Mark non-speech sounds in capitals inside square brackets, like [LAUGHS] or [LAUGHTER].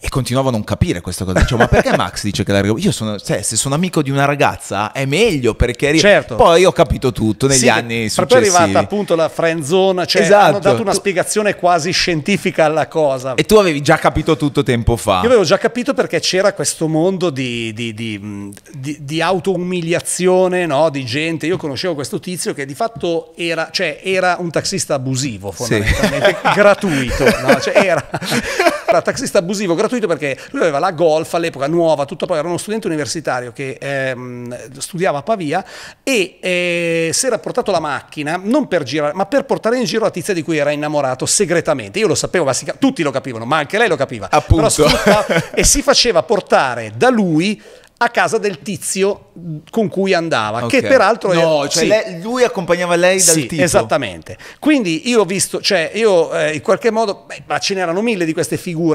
E continuavo a non capire questa cosa. Dicevo, ma perché Max [LAUGHS] dice che la Io sono, cioè, se sono amico di una ragazza è meglio perché. Certo. Poi ho capito tutto negli sì, anni successivi. Poi è arrivata appunto la friend zone, cioè esatto. hanno dato una tu... spiegazione quasi scientifica alla cosa. E tu avevi già capito tutto tempo fa. Io avevo già capito perché c'era questo mondo di, di, di, di, di autoumiliazione, no? di gente. Io conoscevo questo tizio che di fatto era, cioè, era un taxista abusivo, fondamentalmente, sì. gratuito. No? Cioè, era, era [LAUGHS] taxista abusivo gratuito gratuito perché lui aveva la golf all'epoca nuova, tutto poi era uno studente universitario che ehm, studiava a Pavia e eh, si era portato la macchina non per girare, ma per portare in giro la tizia di cui era innamorato segretamente. Io lo sapevo, ma si, tutti lo capivano, ma anche lei lo capiva. Appunto. Sfrutta, [LAUGHS] e si faceva portare da lui a casa del tizio con cui andava, okay. che peraltro no, era, cioè sì. lei, lui accompagnava lei dal sì, tipo. esattamente. Quindi io ho visto, cioè io eh, in qualche modo, beh, ma ce n'erano mille di queste figure